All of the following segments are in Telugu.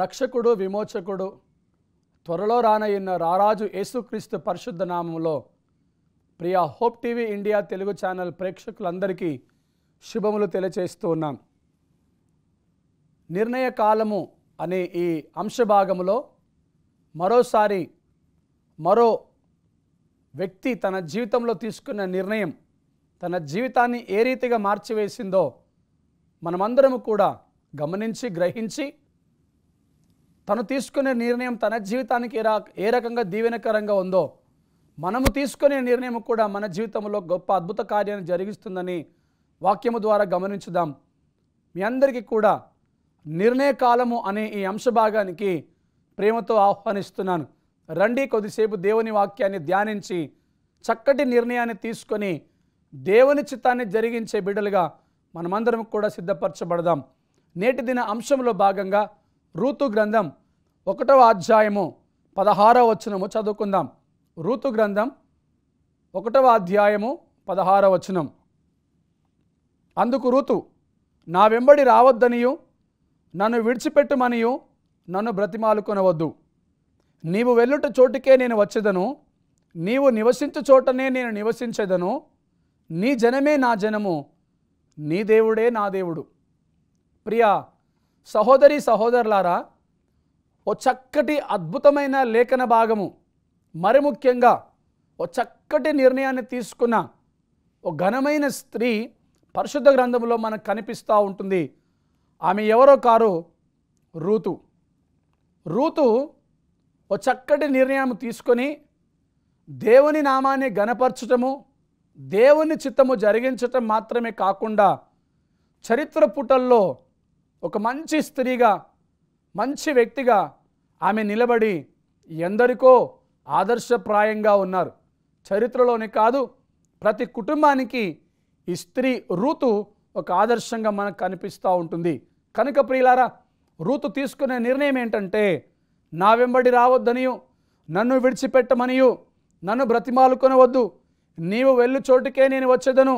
రక్షకుడు విమోచకుడు త్వరలో రానయ్యున్న రారాజు యేసుక్రీస్తు పరిశుద్ధ నామంలో ప్రియా Hope TV India Telugu channel ప్రేక్షకులందరికీ శుభములు తెలియచేస్తూ ఉన్నాం నిర్ణయ కాలము అనే ఈ అంశభాగములో మరోసారి మరో వ్యక్తి తన జీవితంలో తీసుకున్న నిర్ణయం తన జీవితాన్ని ఏ రీతిగా మార్చివేసిందో మనమందరము కూడా గమనించి గ్రహించి తను తీసుకునే నిర్ణయం తన జీవితానికి ఏ రకంగా దీవెనకరంగా ఉందో మనము తీసుకునే నిర్ణయం కూడా మన జీవితంలో గొప్ప అద్భుత కార్యాన్ని జరిగిస్తుందని వాక్యము ద్వారా గమనించుదాం మీ అందరికీ కూడా నిర్ణయ కాలము అనే ఈ అంశభాగానికి ప్రేమతో ఆహ్వానిస్తున్నాను రండి కొద్దిసేపు దేవుని వాక్యాన్ని ధ్యానించి చక్కటి నిర్ణయాన్ని తీసుకొని దేవుని చిత్తాన్ని జరిగించే బిడ్డలుగా మనమందరం కూడా సిద్ధపరచబడదాం నేటి దిన అంశంలో భాగంగా రూతు గ్రంథం ఒకటవ అధ్యాయము పదహారవ వచనము చదువుకుందాం రూతు గ్రంథం ఒకటవ అధ్యాయము పదహారవ వచనం అందుకు రూతు నా వెంబడి రావద్దనియు నన్ను విడిచిపెట్టుమనియు నన్ను బ్రతిమాలుకొనవద్దు నీవు వెళ్ళుట చోటుకే నేను వచ్చేదను నీవు నివసించు చోటనే నేను నివసించేదను నీ జనమే నా జనము నీ దేవుడే నా దేవుడు ప్రియా సహోదరి సహోదరులారా ఓ చక్కటి అద్భుతమైన లేఖన భాగము మరి ముఖ్యంగా ఓ చక్కటి నిర్ణయాన్ని తీసుకున్న ఓ ఘనమైన స్త్రీ పరిశుద్ధ గ్రంథంలో మనకు కనిపిస్తూ ఉంటుంది ఆమె ఎవరో కారు రూతు రూతు ఓ చక్కటి నిర్ణయం తీసుకొని దేవుని నామాన్ని గనపరచటము దేవుని చిత్తము జరిగించటం మాత్రమే కాకుండా చరిత్ర పుటల్లో ఒక మంచి స్త్రీగా మంచి వ్యక్తిగా ఆమె నిలబడి ఎందరికో ఆదర్శప్రాయంగా ఉన్నారు చరిత్రలోనే కాదు ప్రతి కుటుంబానికి ఈ స్త్రీ ఋతు ఒక ఆదర్శంగా మనకు కనిపిస్తూ ఉంటుంది కనుక ప్రియులారా ఋతు తీసుకునే నిర్ణయం ఏంటంటే నా వెంబడి రావద్దనియు నన్ను విడిచిపెట్టమనియు నన్ను బ్రతిమాలుకొనవద్దు నీవు వెళ్ళు చోటుకే నేను వచ్చేదను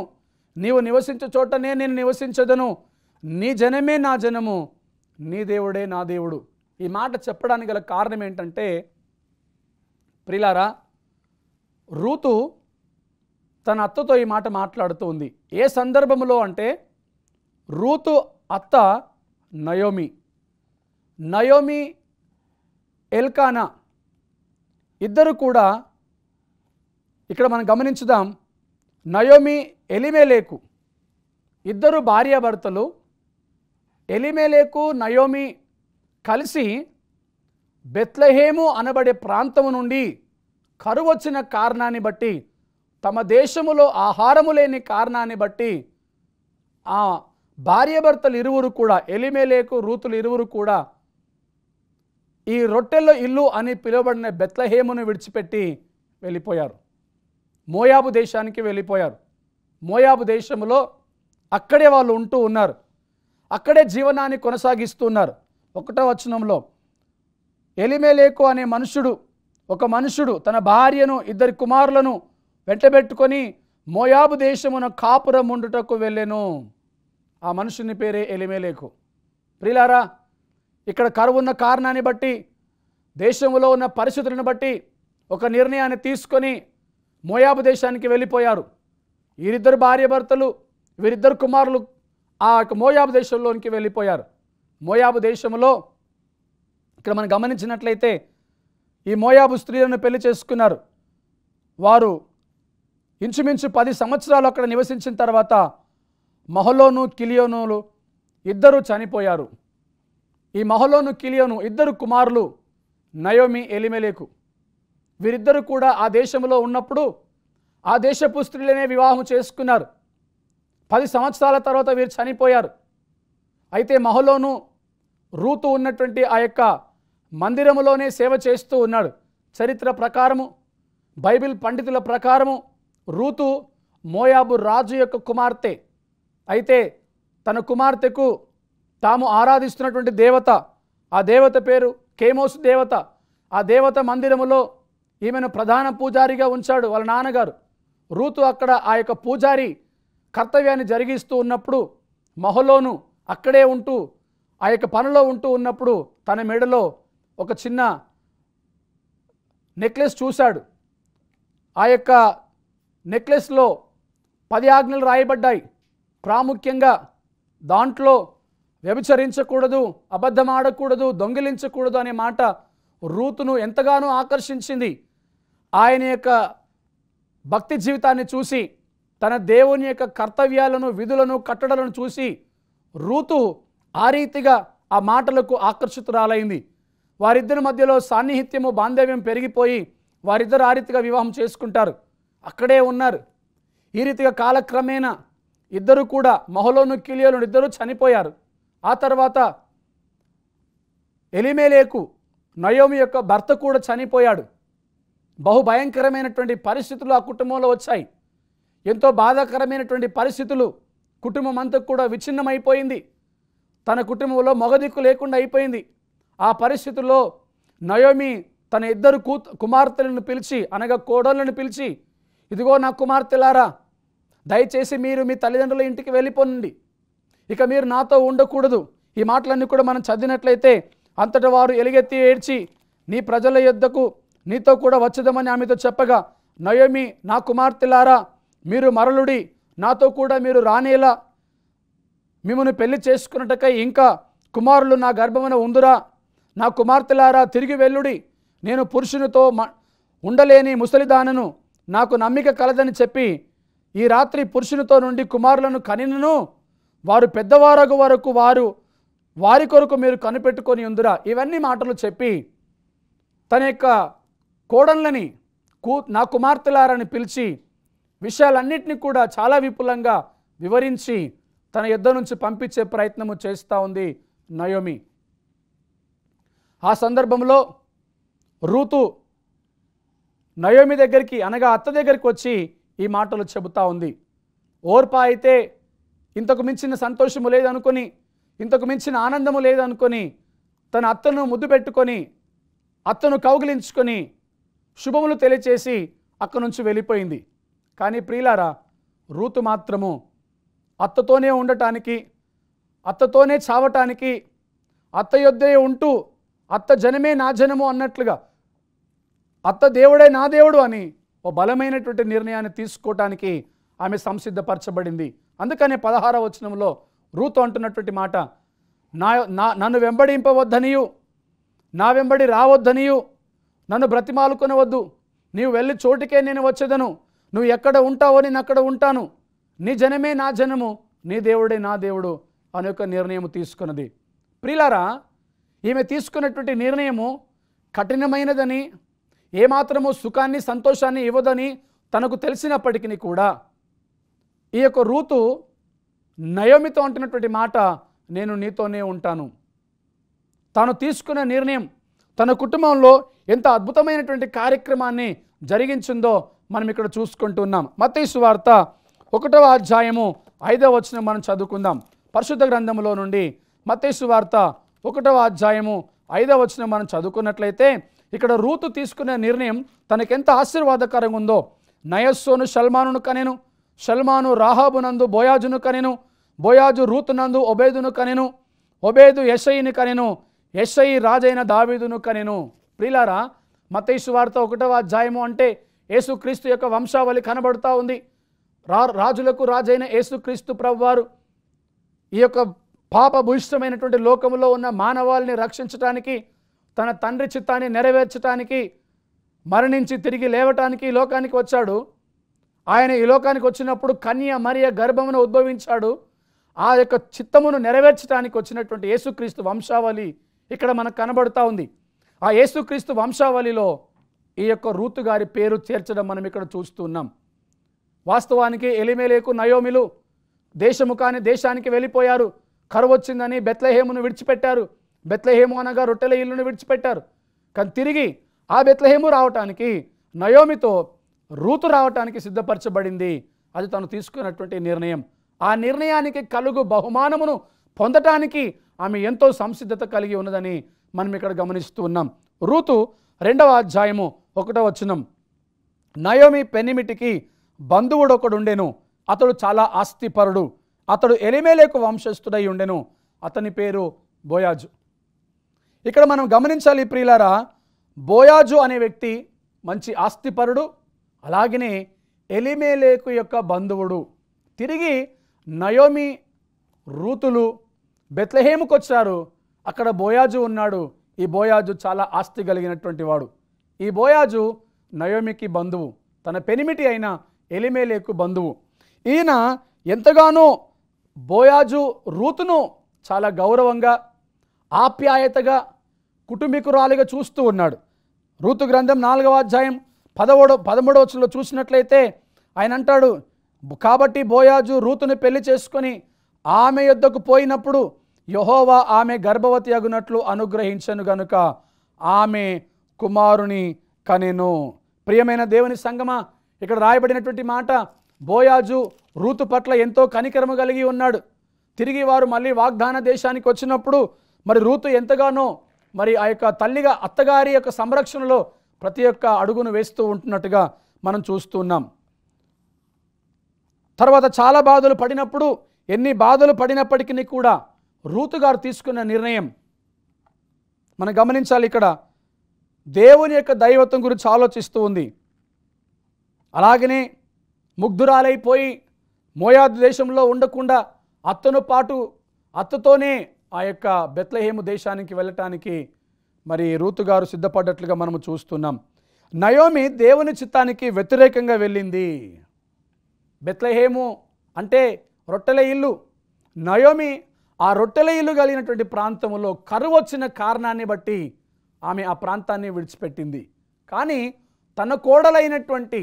నీవు నివసించే చోటనే నేను నివసించదను నీ జనమే నా జనము నీ దేవుడే నా దేవుడు ఈ మాట చెప్పడానికి గల కారణం ఏంటంటే ప్రిలారా రూతు తన అత్తతో ఈ మాట మాట్లాడుతూ ఉంది ఏ సందర్భంలో అంటే రూతు అత్త నయోమి నయోమి ఎల్కానా ఇద్దరు కూడా ఇక్కడ మనం గమనించుదాం నయోమి ఎలిమేలేకు ఇద్దరు భార్యాభర్తలు ఎలిమేలేకు నయోమి కలిసి బెత్లహేము అనబడే ప్రాంతము నుండి కరువొచ్చిన కారణాన్ని బట్టి తమ దేశములో ఆహారము లేని కారణాన్ని బట్టి ఆ భార్యభర్తలు ఇరువురు కూడా ఎలిమేలేకు రూతులు ఇరువురు కూడా ఈ రొట్టెల్లో ఇల్లు అని పిలువబడిన బెత్లహేమును విడిచిపెట్టి వెళ్ళిపోయారు మోయాబు దేశానికి వెళ్ళిపోయారు మోయాబు దేశంలో అక్కడే వాళ్ళు ఉంటూ ఉన్నారు అక్కడే జీవనాన్ని కొనసాగిస్తున్నారు ఒకటో వచనంలో ఎలిమేలేకు అనే మనుషుడు ఒక మనుషుడు తన భార్యను ఇద్దరి కుమారులను వెంటబెట్టుకొని మోయాబు దేశమున కాపురం ఉండుటకు వెళ్ళెను ఆ మనుషుని పేరే ఎలిమేలేకు ప్రిలారా ఇక్కడ కరువున్న కారణాన్ని బట్టి దేశంలో ఉన్న పరిస్థితులను బట్టి ఒక నిర్ణయాన్ని తీసుకొని మోయాబు దేశానికి వెళ్ళిపోయారు వీరిద్దరు భార్యభర్తలు వీరిద్దరు కుమారులు ఆ యొక్క మోయాబు దేశంలోనికి వెళ్ళిపోయారు మోయాబు దేశంలో ఇక్కడ మనం గమనించినట్లయితే ఈ మోయాబు స్త్రీలను పెళ్లి చేసుకున్నారు వారు ఇంచుమించు పది సంవత్సరాలు అక్కడ నివసించిన తర్వాత మహలోను కిలియోనులు ఇద్దరు చనిపోయారు ఈ మహలోను కిలియోను ఇద్దరు కుమారులు నయోమి ఎలిమెలేకు వీరిద్దరూ కూడా ఆ దేశంలో ఉన్నప్పుడు ఆ దేశపు స్త్రీలనే వివాహం చేసుకున్నారు పది సంవత్సరాల తర్వాత వీరు చనిపోయారు అయితే మహలోను రూతు ఉన్నటువంటి ఆ యొక్క మందిరములోనే సేవ చేస్తూ ఉన్నాడు చరిత్ర ప్రకారము బైబిల్ పండితుల ప్రకారము రూతు మోయాబు రాజు యొక్క కుమార్తె అయితే తన కుమార్తెకు తాము ఆరాధిస్తున్నటువంటి దేవత ఆ దేవత పేరు కేమోసు దేవత ఆ దేవత మందిరములో ఈమెను ప్రధాన పూజారిగా ఉంచాడు వాళ్ళ నాన్నగారు రూతు అక్కడ ఆ యొక్క పూజారి కర్తవ్యాన్ని జరిగిస్తూ ఉన్నప్పుడు మహలోను అక్కడే ఉంటూ ఆ యొక్క పనిలో ఉంటూ ఉన్నప్పుడు తన మెడలో ఒక చిన్న నెక్లెస్ చూశాడు ఆ యొక్క నెక్లెస్లో పది ఆజ్ఞలు రాయబడ్డాయి ప్రాముఖ్యంగా దాంట్లో వ్యభిచరించకూడదు అబద్ధమాడకూడదు దొంగిలించకూడదు అనే మాట రూతును ఎంతగానో ఆకర్షించింది ఆయన యొక్క భక్తి జీవితాన్ని చూసి తన దేవుని యొక్క కర్తవ్యాలను విధులను కట్టడలను చూసి రూతు ఆ రీతిగా ఆ మాటలకు ఆకర్షితురాలైంది వారిద్దరి మధ్యలో సాన్నిహిత్యము బాంధవ్యం పెరిగిపోయి వారిద్దరు ఆ రీతిగా వివాహం చేసుకుంటారు అక్కడే ఉన్నారు ఈ రీతిగా కాలక్రమేణా ఇద్దరు కూడా మహలోను కిలియోను ఇద్దరు చనిపోయారు ఆ తర్వాత ఎలిమేలేకు నయోమి యొక్క భర్త కూడా చనిపోయాడు బహుభయంకరమైనటువంటి పరిస్థితులు ఆ కుటుంబంలో వచ్చాయి ఎంతో బాధాకరమైనటువంటి పరిస్థితులు కుటుంబం అంతా కూడా విచ్ఛిన్నమైపోయింది తన కుటుంబంలో మొగదిక్కు లేకుండా అయిపోయింది ఆ పరిస్థితుల్లో నయోమి తన ఇద్దరు కూ కుమార్తెలను పిలిచి అనగా కోడళ్ళను పిలిచి ఇదిగో నా కుమార్తెలారా దయచేసి మీరు మీ తల్లిదండ్రుల ఇంటికి వెళ్ళిపోనండి ఇక మీరు నాతో ఉండకూడదు ఈ మాటలన్నీ కూడా మనం చదివినట్లయితే అంతట వారు ఎలుగెత్తి ఏడ్చి నీ ప్రజల యొద్దకు నీతో కూడా వచ్చదమని ఆమెతో చెప్పగా నయోమి నా కుమార్తెలారా మీరు మరలుడి నాతో కూడా మీరు రానేలా మిమ్మల్ని పెళ్లి చేసుకున్నటకై ఇంకా కుమారులు నా గర్భమున ఉందిరా నా కుమార్తెలారా తిరిగి వెళ్ళుడి నేను పురుషునితో ఉండలేని ముసలిదానను నాకు నమ్మిక కలదని చెప్పి ఈ రాత్రి పురుషునితో నుండి కుమారులను కనినను వారు పెద్దవారగు వరకు వారు వారి కొరకు మీరు కనిపెట్టుకొని ఉందిరా ఇవన్నీ మాటలు చెప్పి తన యొక్క కోడళ్ళని కూ నా కుమార్తెలారని పిలిచి విషయాలన్నింటినీ కూడా చాలా విపులంగా వివరించి తన యుద్ధ నుంచి పంపించే ప్రయత్నము చేస్తూ ఉంది నయోమి ఆ సందర్భంలో రూతు నయోమి దగ్గరికి అనగా అత్త దగ్గరికి వచ్చి ఈ మాటలు చెబుతా ఉంది ఓర్పా అయితే ఇంతకు మించిన సంతోషము లేదనుకొని ఇంతకు మించిన ఆనందము లేదనుకొని తన అత్తను ముద్దు పెట్టుకొని అత్తను కౌగిలించుకొని శుభములు తెలియచేసి అక్కడి నుంచి వెళ్ళిపోయింది కానీ ప్రియులారా రూతు మాత్రము అత్తతోనే ఉండటానికి అత్తతోనే చావటానికి అత్త యొద్దే ఉంటూ అత్త జనమే నా జనము అన్నట్లుగా అత్త దేవుడే నా దేవుడు అని ఓ బలమైనటువంటి నిర్ణయాన్ని తీసుకోవటానికి ఆమె సంసిద్ధపరచబడింది అందుకనే పదహార వచనంలో రూతు అంటున్నటువంటి మాట నా నా నన్ను వెంబడింపవద్దనియు నా వెంబడి రావద్దనియు నన్ను బ్రతిమాలుకునవద్దు నీవు వెళ్ళి చోటికే నేను వచ్చేదను నువ్వు ఎక్కడ ఉంటావో నేను అక్కడ ఉంటాను నీ జనమే నా జనము నీ దేవుడే నా దేవుడు అనే ఒక నిర్ణయం తీసుకున్నది ప్రిలారా ఈమె తీసుకున్నటువంటి నిర్ణయము కఠినమైనదని ఏమాత్రము సుఖాన్ని సంతోషాన్ని ఇవ్వదని తనకు తెలిసినప్పటికీ కూడా ఈ యొక్క రూతు నయోమితో అంటున్నటువంటి మాట నేను నీతోనే ఉంటాను తాను తీసుకున్న నిర్ణయం తన కుటుంబంలో ఎంత అద్భుతమైనటువంటి కార్యక్రమాన్ని జరిగించిందో మనం ఇక్కడ చూసుకుంటున్నాం మతేసు వార్త ఒకటవ అధ్యాయము ఐదవ వచనం మనం చదువుకుందాం పరిశుద్ధ గ్రంథంలో నుండి మతేసు వార్త ఒకటవ అధ్యాయము ఐదవ వచనం మనం చదువుకున్నట్లయితే ఇక్కడ రూతు తీసుకునే నిర్ణయం తనకెంత ఆశీర్వాదకరంగా ఉందో నయస్సును షల్మాను కనెను షల్మాను రాహాబునందు బోయాజును కనెను బోయాజు రూతునందు ఒబేదును కనెను ఒబేదు ఎస్ఐని కనెను ఎస్ఐ రాజైన దావీదును కనెను ప్రిలారా మతేసు వార్త ఒకటవ అధ్యాయము అంటే యేసుక్రీస్తు యొక్క వంశావళి కనబడుతూ ఉంది రా రాజులకు రాజైన యేసుక్రీస్తు ప్రభువారు ఈ యొక్క పాప భూయిష్టమైనటువంటి లోకంలో ఉన్న మానవాళిని రక్షించటానికి తన తండ్రి చిత్తాన్ని నెరవేర్చటానికి మరణించి తిరిగి లేవటానికి ఈ లోకానికి వచ్చాడు ఆయన ఈ లోకానికి వచ్చినప్పుడు కన్య మరియ గర్భమును ఉద్భవించాడు ఆ యొక్క చిత్తమును నెరవేర్చడానికి వచ్చినటువంటి యేసుక్రీస్తు వంశావళి ఇక్కడ మనకు కనబడుతూ ఉంది ఆ యేసుక్రీస్తు వంశావళిలో ఈ యొక్క రూతు గారి పేరు చేర్చడం మనం ఇక్కడ చూస్తున్నాం వాస్తవానికి ఎలిమేలేకు నయోమిలు దేశము కాని దేశానికి వెళ్ళిపోయారు కరువు వచ్చిందని బెత్లహేమును విడిచిపెట్టారు బెత్లహేము అనగా రొట్టెల ఇల్లును విడిచిపెట్టారు కానీ తిరిగి ఆ బెత్లహేము రావటానికి నయోమితో రూతు రావటానికి సిద్ధపరచబడింది అది తను తీసుకున్నటువంటి నిర్ణయం ఆ నిర్ణయానికి కలుగు బహుమానమును పొందటానికి ఆమె ఎంతో సంసిద్ధత కలిగి ఉన్నదని మనం ఇక్కడ గమనిస్తూ ఉన్నాం రూతు రెండవ అధ్యాయము ఒకటో వచనం నయోమి పెనిమిటికి బంధువుడు ఒకడుండెను అతడు చాలా ఆస్తిపరుడు అతడు ఎలిమేలేకు వంశస్థుడై ఉండెను అతని పేరు బోయాజు ఇక్కడ మనం గమనించాలి ప్రియులారా బోయాజు అనే వ్యక్తి మంచి ఆస్తిపరుడు అలాగనే ఎలిమేలేకు యొక్క బంధువుడు తిరిగి నయోమి రూతులు బెత్లహేముకొచ్చారు అక్కడ బోయాజు ఉన్నాడు ఈ బోయాజు చాలా ఆస్తి కలిగినటువంటి వాడు ఈ బోయాజు నయోమికి బంధువు తన పెనిమిటి అయిన ఎలిమేలేకు బంధువు ఈయన ఎంతగానో బోయాజు రూతును చాలా గౌరవంగా ఆప్యాయతగా కుటుంబీకురాలిగా చూస్తూ ఉన్నాడు రూతు గ్రంథం నాలుగవ అధ్యాయం పదమూడో పదమూడవ చూసినట్లయితే ఆయన అంటాడు కాబట్టి బోయాజు రూతును పెళ్లి చేసుకొని ఆమె యొద్దకు పోయినప్పుడు యహోవా ఆమె గర్భవతి అగునట్లు అనుగ్రహించను గనుక ఆమె కుమారుని కనెను ప్రియమైన దేవుని సంగమా ఇక్కడ రాయబడినటువంటి మాట బోయాజు రూతు పట్ల ఎంతో కనికరము కలిగి ఉన్నాడు తిరిగి వారు మళ్ళీ వాగ్దాన దేశానికి వచ్చినప్పుడు మరి రూతు ఎంతగానో మరి ఆ యొక్క తల్లిగా అత్తగారి యొక్క సంరక్షణలో ప్రతి ఒక్క అడుగును వేస్తూ ఉంటున్నట్టుగా మనం చూస్తున్నాం తర్వాత చాలా బాధలు పడినప్పుడు ఎన్ని బాధలు పడినప్పటికీ కూడా రూతు గారు తీసుకున్న నిర్ణయం మనం గమనించాలి ఇక్కడ దేవుని యొక్క దైవత్వం గురించి ఆలోచిస్తూ ఉంది అలాగనే ముగ్ధురాలైపోయి మోయాదు దేశంలో ఉండకుండా అత్తను పాటు అత్తతోనే ఆ యొక్క బెత్లహేము దేశానికి వెళ్ళటానికి మరి రూతుగారు సిద్ధపడ్డట్లుగా మనము చూస్తున్నాం నయోమి దేవుని చిత్తానికి వ్యతిరేకంగా వెళ్ళింది బెత్లహేము అంటే రొట్టెల ఇల్లు నయోమి ఆ రొట్టెల ఇల్లు కలిగినటువంటి ప్రాంతంలో కరువు వచ్చిన కారణాన్ని బట్టి ఆమె ఆ ప్రాంతాన్ని విడిచిపెట్టింది కానీ తన కోడలైనటువంటి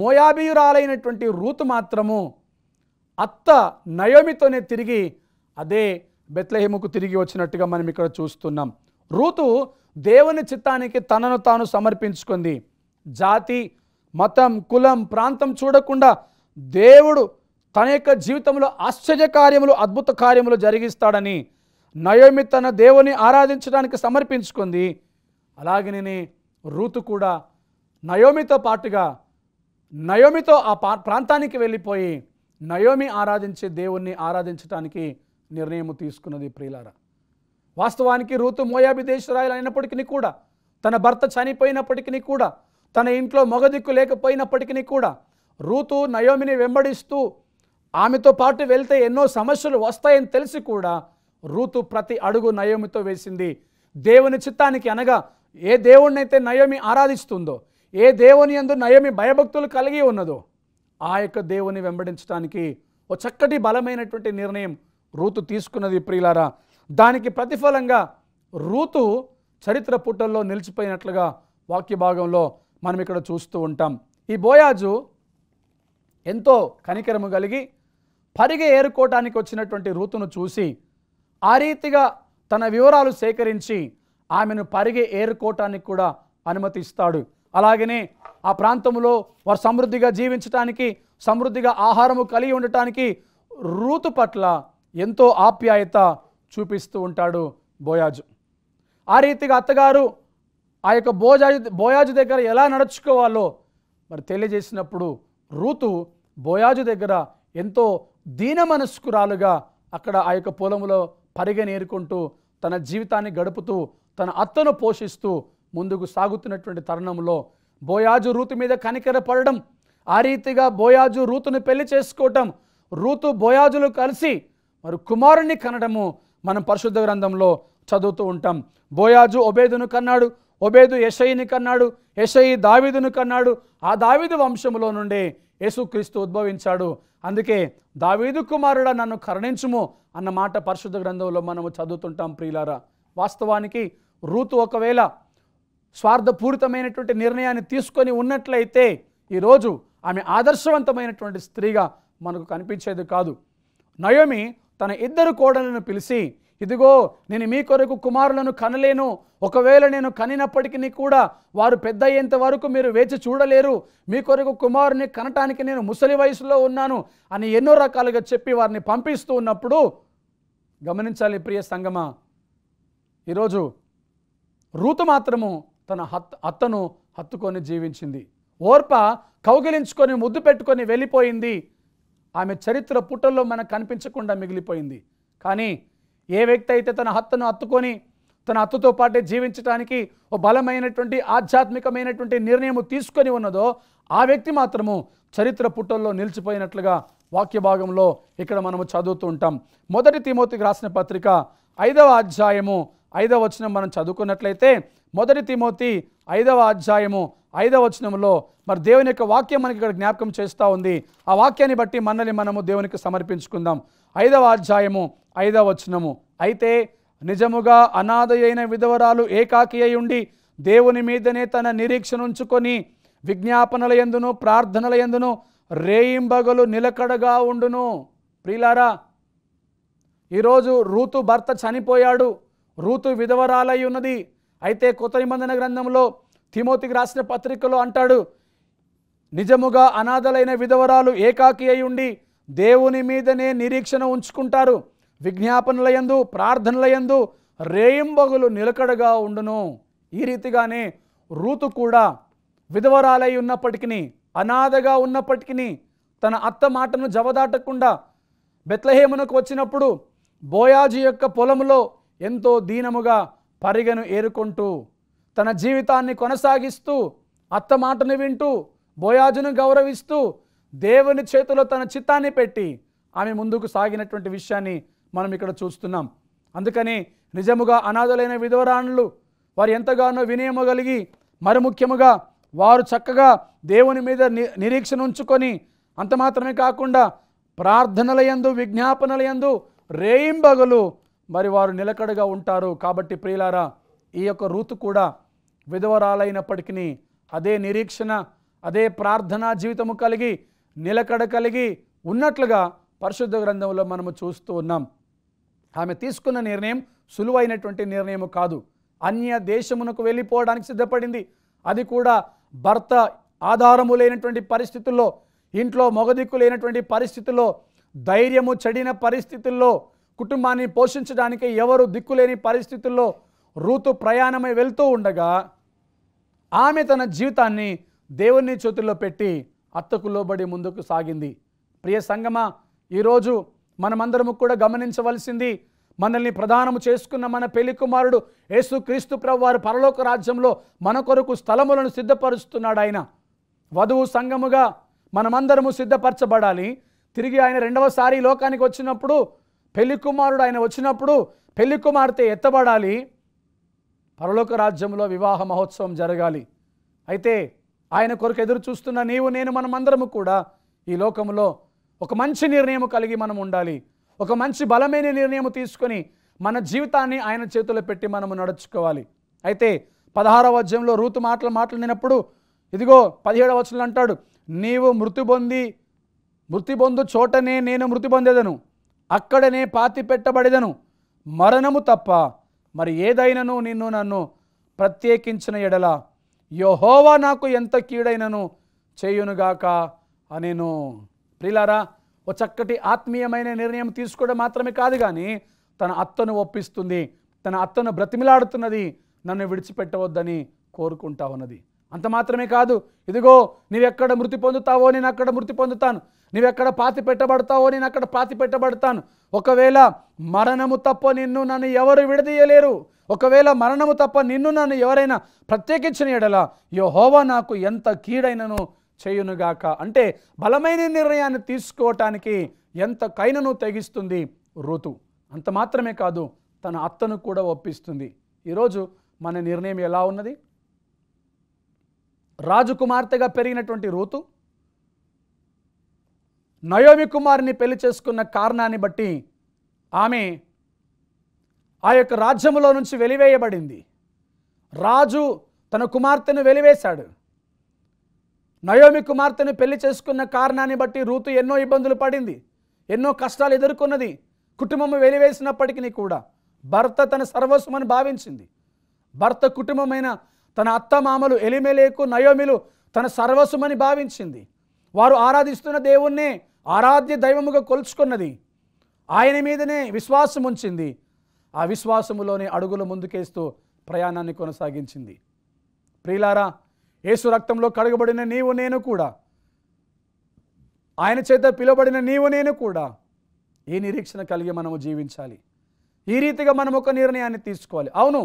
మోయాబీయురాలైనటువంటి రూతు మాత్రము అత్త నయోమితోనే తిరిగి అదే బెత్లహేముకు తిరిగి వచ్చినట్టుగా మనం ఇక్కడ చూస్తున్నాం రూతు దేవుని చిత్తానికి తనను తాను సమర్పించుకుంది జాతి మతం కులం ప్రాంతం చూడకుండా దేవుడు తన యొక్క జీవితంలో ఆశ్చర్య కార్యములు అద్భుత కార్యములు జరిగిస్తాడని నయోమి తన దేవుని ఆరాధించడానికి సమర్పించుకుంది అలాగనే రూతు కూడా నయోమితో పాటుగా నయోమితో ఆ ప్రాంతానికి వెళ్ళిపోయి నయోమి ఆరాధించే దేవుణ్ణి ఆరాధించడానికి నిర్ణయం తీసుకున్నది ప్రియులారా వాస్తవానికి రూతు మోయాబి దేశరాయలు అయినప్పటికీ కూడా తన భర్త చనిపోయినప్పటికీ కూడా తన ఇంట్లో మొగదిక్కు లేకపోయినప్పటికీ కూడా రూతు నయోమిని వెంబడిస్తూ ఆమెతో పాటు వెళ్తే ఎన్నో సమస్యలు వస్తాయని తెలిసి కూడా రూతు ప్రతి అడుగు నయోమితో వేసింది దేవుని చిత్తానికి అనగా ఏ దేవుణ్ణైతే నయోమి ఆరాధిస్తుందో ఏ దేవుని ఎందు నయోమి భయభక్తులు కలిగి ఉన్నదో ఆ యొక్క దేవుని వెంబడించడానికి ఓ చక్కటి బలమైనటువంటి నిర్ణయం రూతు తీసుకున్నది ప్రియులారా దానికి ప్రతిఫలంగా రూతు చరిత్ర పుటల్లో నిలిచిపోయినట్లుగా వాక్య భాగంలో మనం ఇక్కడ చూస్తూ ఉంటాం ఈ బోయాజు ఎంతో కనికరము కలిగి పరిగె ఏరుకోవటానికి వచ్చినటువంటి రూతును చూసి ఆ రీతిగా తన వివరాలు సేకరించి ఆమెను పరిగె ఏరుకోవటానికి కూడా అనుమతిస్తాడు అలాగనే ఆ ప్రాంతంలో వారు సమృద్ధిగా జీవించటానికి సమృద్ధిగా ఆహారము కలిగి ఉండటానికి రూతు పట్ల ఎంతో ఆప్యాయత చూపిస్తూ ఉంటాడు బోయాజు ఆ రీతిగా అత్తగారు ఆ యొక్క బోజాజు బోయాజు దగ్గర ఎలా నడుచుకోవాలో మరి తెలియజేసినప్పుడు రూతు బోయాజు దగ్గర ఎంతో దీన మనస్కురాలుగా అక్కడ ఆ యొక్క పొలంలో పరిగనేరుకుంటూ తన జీవితాన్ని గడుపుతూ తన అత్తను పోషిస్తూ ముందుకు సాగుతున్నటువంటి తరుణంలో బోయాజు రూతు మీద కనికరపడడం ఆ రీతిగా బోయాజు రూతును పెళ్లి చేసుకోవటం రూతు బోయాజులు కలిసి మరి కుమారుణ్ణి కనడము మనం పరిశుద్ధ గ్రంథంలో చదువుతూ ఉంటాం బోయాజు ఒబేదును కన్నాడు ఒబేదు యషయిని కన్నాడు యషయి దావిదును కన్నాడు ఆ దావీదు వంశంలో నుండి యేసుక్రీస్తు ఉద్భవించాడు అందుకే దావీదు కుమారుడా నన్ను కరుణించుము అన్న మాట పరిశుద్ధ గ్రంథంలో మనము చదువుతుంటాం ప్రియులారా వాస్తవానికి రూతు ఒకవేళ స్వార్థపూరితమైనటువంటి నిర్ణయాన్ని తీసుకొని ఉన్నట్లయితే ఈరోజు ఆమె ఆదర్శవంతమైనటువంటి స్త్రీగా మనకు కనిపించేది కాదు నయోమి తన ఇద్దరు కోడలను పిలిచి ఇదిగో నేను మీ కొరకు కుమారులను కనలేను ఒకవేళ నేను కనినప్పటికీ కూడా వారు పెద్ద అయ్యేంత వరకు మీరు వేచి చూడలేరు మీ కొరకు కుమారుని కనటానికి నేను ముసలి వయసులో ఉన్నాను అని ఎన్నో రకాలుగా చెప్పి వారిని పంపిస్తూ ఉన్నప్పుడు గమనించాలి ప్రియ సంగమా ఈరోజు రూతు మాత్రము తన హత్ అత్తను హత్తుకొని జీవించింది ఓర్ప కౌగిలించుకొని ముద్దు పెట్టుకొని వెళ్ళిపోయింది ఆమె చరిత్ర పుట్టల్లో మనకు కనిపించకుండా మిగిలిపోయింది కానీ ఏ వ్యక్తి అయితే తన హత్తను హత్తుకొని తన అత్తతో పాటే జీవించడానికి ఓ బలమైనటువంటి ఆధ్యాత్మికమైనటువంటి నిర్ణయం తీసుకొని ఉన్నదో ఆ వ్యక్తి మాత్రము చరిత్ర పుటల్లో నిలిచిపోయినట్లుగా వాక్య భాగంలో ఇక్కడ మనము చదువుతూ ఉంటాం మొదటి తిమోతికి రాసిన పత్రిక ఐదవ అధ్యాయము ఐదవ వచనం మనం చదువుకున్నట్లయితే మొదటి తిమోతి ఐదవ అధ్యాయము ఐదవ వచనంలో మరి దేవుని యొక్క వాక్యం మనకి ఇక్కడ జ్ఞాపకం చేస్తూ ఉంది ఆ వాక్యాన్ని బట్టి మనల్ని మనము దేవునికి సమర్పించుకుందాం ఐదవ అధ్యాయము ఐదవ వచనము అయితే నిజముగా అనాథయైన విధవరాలు ఏకాకి అయి ఉండి దేవుని మీదనే తన నిరీక్షణ ఉంచుకొని విజ్ఞాపనల ఎందును ప్రార్థనల ఎందును రేయింబగలు నిలకడగా ఉండును ప్రిలారా ఈరోజు రూతు భర్త చనిపోయాడు రూతు విధవరాలై ఉన్నది అయితే కొత్త గ్రంథంలో తిమోతికి రాసిన పత్రికలో అంటాడు నిజముగా అనాథలైన విధవరాలు ఏకాకి అయి ఉండి దేవుని మీదనే నిరీక్షణ ఉంచుకుంటారు విజ్ఞాపనలయందు ప్రార్థనలయందు రేయింబగులు నిలకడగా ఉండును ఈ రీతిగానే రూతు కూడా విధవరాలై ఉన్నప్పటికీ అనాథగా ఉన్నప్పటికీ తన అత్త మాటను జవదాటకుండా బెత్లహేమునకు వచ్చినప్పుడు బోయాజు యొక్క పొలంలో ఎంతో దీనముగా పరిగెను ఏరుకుంటూ తన జీవితాన్ని కొనసాగిస్తూ అత్త మాటను వింటూ బోయాజును గౌరవిస్తూ దేవుని చేతిలో తన చిత్తాన్ని పెట్టి ఆమె ముందుకు సాగినటువంటి విషయాన్ని మనం ఇక్కడ చూస్తున్నాం అందుకని నిజముగా అనాథులైన విధవరాణులు వారు ఎంతగానో వినయము కలిగి మరి ముఖ్యముగా వారు చక్కగా దేవుని మీద నిరీక్షణ ఉంచుకొని అంత మాత్రమే కాకుండా ప్రార్థనలయందు విజ్ఞాపనలయందు రేయింబగలు మరి వారు నిలకడగా ఉంటారు కాబట్టి ప్రియులారా ఈ యొక్క రూతు కూడా విధవరాలైనప్పటికీ అదే నిరీక్షణ అదే ప్రార్థనా జీవితము కలిగి నిలకడ కలిగి ఉన్నట్లుగా పరిశుద్ధ గ్రంథంలో మనము చూస్తూ ఉన్నాం ఆమె తీసుకున్న నిర్ణయం సులువైనటువంటి నిర్ణయం కాదు అన్య దేశమునకు వెళ్ళిపోవడానికి సిద్ధపడింది అది కూడా భర్త ఆధారము లేనటువంటి పరిస్థితుల్లో ఇంట్లో మొగదిక్కు లేనటువంటి పరిస్థితుల్లో ధైర్యము చెడిన పరిస్థితుల్లో కుటుంబాన్ని పోషించడానికి ఎవరు దిక్కులేని పరిస్థితుల్లో రూతు ప్రయాణమై వెళ్తూ ఉండగా ఆమె తన జీవితాన్ని దేవుని చేతుల్లో పెట్టి అత్తకు లోబడి ముందుకు సాగింది ప్రియ సంగమ ఈరోజు మనమందరము కూడా గమనించవలసింది మనల్ని ప్రదానము చేసుకున్న మన పెళ్లి కుమారుడు క్రీస్తు ప్రభు వారు పరలోక రాజ్యంలో మన కొరకు స్థలములను సిద్ధపరుస్తున్నాడు ఆయన వధువు సంఘముగా మనమందరము సిద్ధపరచబడాలి తిరిగి ఆయన రెండవసారి లోకానికి వచ్చినప్పుడు పెళ్లి కుమారుడు ఆయన వచ్చినప్పుడు పెళ్లి కుమార్తె ఎత్తబడాలి పరలోక రాజ్యంలో వివాహ మహోత్సవం జరగాలి అయితే ఆయన కొరకు ఎదురు చూస్తున్న నీవు నేను మనమందరము కూడా ఈ లోకంలో ఒక మంచి నిర్ణయం కలిగి మనం ఉండాలి ఒక మంచి బలమైన నిర్ణయం తీసుకొని మన జీవితాన్ని ఆయన చేతుల్లో పెట్టి మనము నడుచుకోవాలి అయితే పదహారవ అధ్యయంలో రూతు మాటలు మాట్లాడినప్పుడు ఇదిగో పదిహేడవ వచనంలో అంటాడు నీవు మృతి పొంది మృతి పొందు చోటనే నేను మృతి పొందేదను అక్కడనే పాతి పెట్టబడేదను మరణము తప్ప మరి ఏదైనను నిన్ను నన్ను ప్రత్యేకించిన ఎడల యోహోవా నాకు ఎంత కీడైనను చేయునుగాక అనేను ప్రిలారా ఓ చక్కటి ఆత్మీయమైన నిర్ణయం తీసుకోవడం మాత్రమే కాదు కానీ తన అత్తను ఒప్పిస్తుంది తన అత్తను బ్రతిమిలాడుతున్నది నన్ను విడిచిపెట్టవద్దని కోరుకుంటా ఉన్నది అంత మాత్రమే కాదు ఇదిగో నీవెక్కడ మృతి పొందుతావో నేను అక్కడ మృతి పొందుతాను నీవెక్కడ పాతి పెట్టబడతావో నేను అక్కడ పాతి పెట్టబడతాను ఒకవేళ మరణము తప్ప నిన్ను నన్ను ఎవరు విడదీయలేరు ఒకవేళ మరణము తప్ప నిన్ను నన్ను ఎవరైనా ప్రత్యేకించిన ఎడల యహోవా నాకు ఎంత కీడైనను చేయునుగాక అంటే బలమైన నిర్ణయాన్ని తీసుకోవటానికి ఎంత కైనను తెగిస్తుంది ఋతు అంత మాత్రమే కాదు తన అత్తను కూడా ఒప్పిస్తుంది ఈరోజు మన నిర్ణయం ఎలా ఉన్నది రాజకుమార్తెగా పెరిగినటువంటి ఋతు నయోమి కుమార్ని పెళ్లి చేసుకున్న కారణాన్ని బట్టి ఆమె ఆ యొక్క రాజ్యంలో నుంచి వెలివేయబడింది రాజు తన కుమార్తెను వెలివేశాడు నయోమి కుమార్తెను పెళ్లి చేసుకున్న కారణాన్ని బట్టి రూతు ఎన్నో ఇబ్బందులు పడింది ఎన్నో కష్టాలు ఎదుర్కొన్నది కుటుంబం వెలివేసినప్పటికీ కూడా భర్త తన సర్వస్వమని భావించింది భర్త కుటుంబమైన తన అత్తమామలు ఎలిమెలేకు నయోమిలు తన సర్వస్వమని భావించింది వారు ఆరాధిస్తున్న దేవుణ్ణే ఆరాధ్య దైవముగా కొలుచుకున్నది ఆయన మీదనే విశ్వాసం ఉంచింది ఆ విశ్వాసములోనే అడుగులు ముందుకేస్తూ ప్రయాణాన్ని కొనసాగించింది ప్రియులారా యేసు రక్తంలో కడగబడిన నీవు నేను కూడా ఆయన చేత పిలువబడిన నీవు నేను కూడా ఈ నిరీక్షణ కలిగి మనము జీవించాలి ఈ రీతిగా మనం ఒక నిర్ణయాన్ని తీసుకోవాలి అవును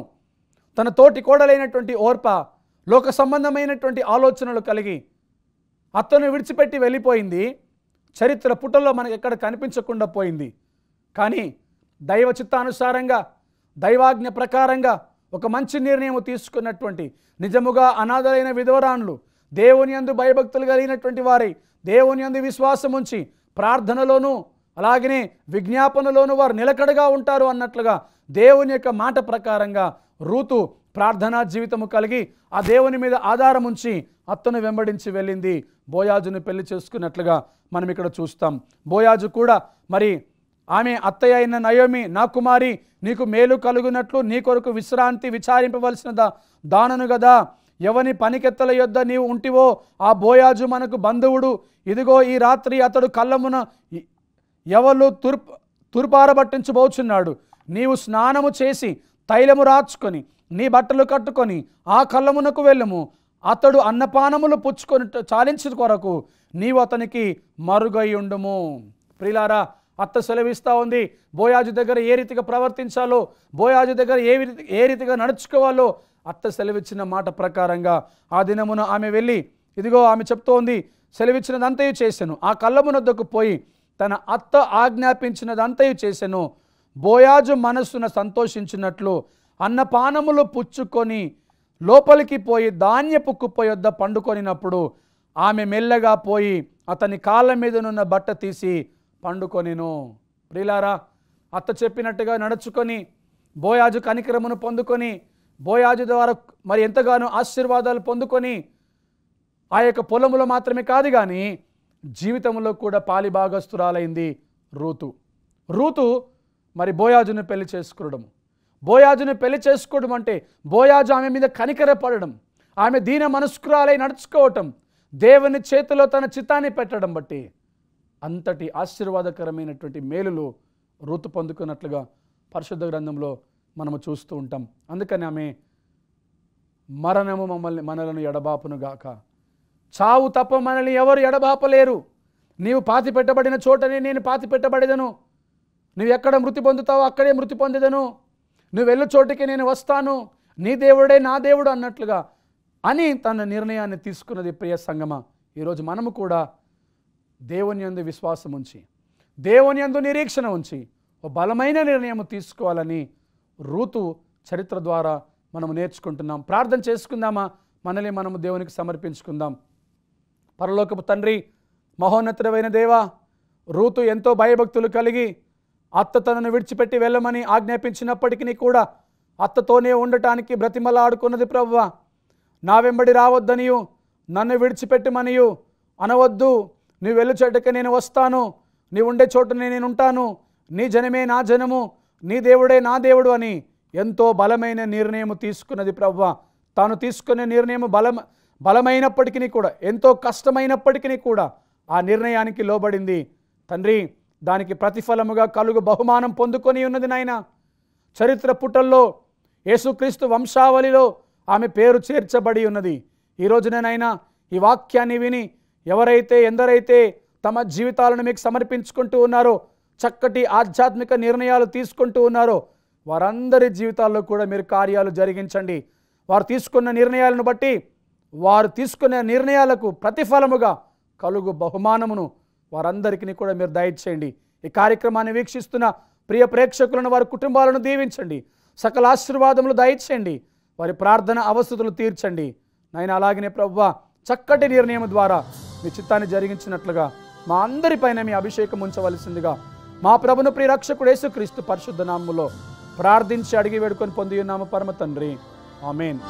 తన తోటి కోడలైనటువంటి ఓర్ప లోక సంబంధమైనటువంటి ఆలోచనలు కలిగి అతను విడిచిపెట్టి వెళ్ళిపోయింది చరిత్ర పుటల్లో మనకు ఎక్కడ కనిపించకుండా పోయింది కానీ దైవ చిత్తానుసారంగా దైవాజ్ఞ ప్రకారంగా ఒక మంచి నిర్ణయం తీసుకున్నటువంటి నిజముగా అనాథలైన విధవరాణులు దేవుని అందు భయభక్తులు కలిగినటువంటి వారి దేవుని అందు విశ్వాసం ఉంచి ప్రార్థనలోనూ అలాగనే విజ్ఞాపనలోనూ వారు నిలకడగా ఉంటారు అన్నట్లుగా దేవుని యొక్క మాట ప్రకారంగా రూతు ప్రార్థనా జీవితము కలిగి ఆ దేవుని మీద ఆధారం ఉంచి అత్తను వెంబడించి వెళ్ళింది బోయాజును పెళ్లి చేసుకున్నట్లుగా మనం ఇక్కడ చూస్తాం బోయాజు కూడా మరి ఆమె అత్తయ్య అయిన నయోమి నా కుమారి నీకు మేలు కలుగునట్లు నీ కొరకు విశ్రాంతి విచారింపవలసినదా దానను గదా ఎవని పనికెత్తల యొద్ద నీవు ఉంటివో ఆ బోయాజు మనకు బంధువుడు ఇదిగో ఈ రాత్రి అతడు కళ్ళమున ఎవరు తుర్ప తుర్పారబట్టించబోచున్నాడు నీవు స్నానము చేసి తైలము రాచుకొని నీ బట్టలు కట్టుకొని ఆ కళ్ళమునకు వెళ్ళము అతడు అన్నపానములు పుచ్చుకొని చాలించిన కొరకు నీవు అతనికి మరుగై ఉండుము ప్రిలారా అత్త సెలవిస్తూ ఉంది బోయాజు దగ్గర ఏ రీతిగా ప్రవర్తించాలో బోయాజు దగ్గర ఏ ఏ రీతిగా నడుచుకోవాలో అత్త సెలవిచ్చిన మాట ప్రకారంగా ఆ దినమున ఆమె వెళ్ళి ఇదిగో ఆమె చెప్తూ ఉంది సెలవిచ్చినదంతయు చేశాను ఆ కళ్ళమునొద్దకు పోయి తన అత్త ఆజ్ఞాపించినదంతయు చేశాను బోయాజు మనస్సున సంతోషించినట్లు అన్నపానములు పుచ్చుకొని లోపలికి పోయి ధాన్యపు కుప్ప యొద్ద పండుకొనినప్పుడు ఆమె మెల్లగా పోయి అతని కాళ్ళ మీదనున్న బట్ట తీసి పండుకొనిను ప్రిలారా అత్త చెప్పినట్టుగా నడుచుకొని బోయాజు కనికరమును పొందుకొని బోయాజు ద్వారా మరి ఎంతగానో ఆశీర్వాదాలు పొందుకొని ఆ యొక్క పొలంలో మాత్రమే కాదు కానీ జీవితంలో కూడా పాలి భాగస్తురాలైంది రూతు రూతు మరి బోయాజును పెళ్లి చేసుకోవడం బోయాజును పెళ్లి చేసుకోవడం అంటే బోయాజు ఆమె మీద కనికరపడడం ఆమె దీన మనస్కురాలై నడుచుకోవటం దేవుని చేతిలో తన చిత్తాన్ని పెట్టడం బట్టి అంతటి ఆశీర్వాదకరమైనటువంటి మేలులు రుతు పొందుకున్నట్లుగా పరిశుద్ధ గ్రంథంలో మనము చూస్తూ ఉంటాం అందుకని ఆమె మరణము మమ్మల్ని మనలను ఎడబాపును గాక చావు తప్ప మనల్ని ఎవరు ఎడబాపలేరు నీవు పాతి పెట్టబడిన చోటనే నేను పాతి పెట్టబడేదను నువ్వు ఎక్కడ మృతి పొందుతావు అక్కడే మృతి పొందేదను నువ్వు వెళ్ళే చోటికి నేను వస్తాను నీ దేవుడే నా దేవుడు అన్నట్లుగా అని తన నిర్ణయాన్ని తీసుకున్నది ప్రియ సంగమ ఈరోజు మనము కూడా దేవుని యందు విశ్వాసం ఉంచి దేవుని యందు నిరీక్షణ ఉంచి ఓ బలమైన నిర్ణయం తీసుకోవాలని రూతు చరిత్ర ద్వారా మనం నేర్చుకుంటున్నాం ప్రార్థన చేసుకుందామా మనల్ని మనము దేవునికి సమర్పించుకుందాం పరలోకపు తండ్రి మహోన్నతుడైన దేవా రూతు ఎంతో భయభక్తులు కలిగి అత్త తనను విడిచిపెట్టి వెళ్ళమని ఆజ్ఞాపించినప్పటికీ కూడా అత్తతోనే ఉండటానికి బ్రతిమలాడుకున్నది ప్రవ్వ నా వెంబడి రావద్దనియు నన్ను విడిచిపెట్టమనియు అనవద్దు నీ వెళ్ళు చోటకి నేను వస్తాను నీ ఉండే చోట నేను ఉంటాను నీ జనమే నా జనము నీ దేవుడే నా దేవుడు అని ఎంతో బలమైన నిర్ణయం తీసుకున్నది ప్రవ్వ తాను తీసుకునే నిర్ణయం బలం బలమైనప్పటికీ కూడా ఎంతో కష్టమైనప్పటికీ కూడా ఆ నిర్ణయానికి లోబడింది తండ్రి దానికి ప్రతిఫలముగా కలుగు బహుమానం పొందుకొని ఉన్నది నాయన చరిత్ర పుటల్లో యేసుక్రీస్తు వంశావళిలో ఆమె పేరు చేర్చబడి ఉన్నది ఈరోజునేనైనా ఈ వాక్యాన్ని విని ఎవరైతే ఎందరైతే తమ జీవితాలను మీకు సమర్పించుకుంటూ ఉన్నారో చక్కటి ఆధ్యాత్మిక నిర్ణయాలు తీసుకుంటూ ఉన్నారో వారందరి జీవితాల్లో కూడా మీరు కార్యాలు జరిగించండి వారు తీసుకున్న నిర్ణయాలను బట్టి వారు తీసుకునే నిర్ణయాలకు ప్రతిఫలముగా కలుగు బహుమానమును వారందరికీ కూడా మీరు దయచేయండి ఈ కార్యక్రమాన్ని వీక్షిస్తున్న ప్రియ ప్రేక్షకులను వారి కుటుంబాలను దీవించండి సకల ఆశీర్వాదములు దయచేయండి వారి ప్రార్థన అవస్థతులు తీర్చండి నైనా అలాగనే ప్రవ్వ చక్కటి నిర్ణయం ద్వారా మీ చిత్తాన్ని జరిగించినట్లుగా మా అందరిపైన మీ అభిషేకం ఉంచవలసిందిగా మా ప్రభును ప్రియరక్షకుడు యేసుక్రీస్తు పరిశుద్ధ నామములో ప్రార్థించి అడిగి వేడుకొని పొంది ఉన్నాము పరమ తండ్రి ఆమెన్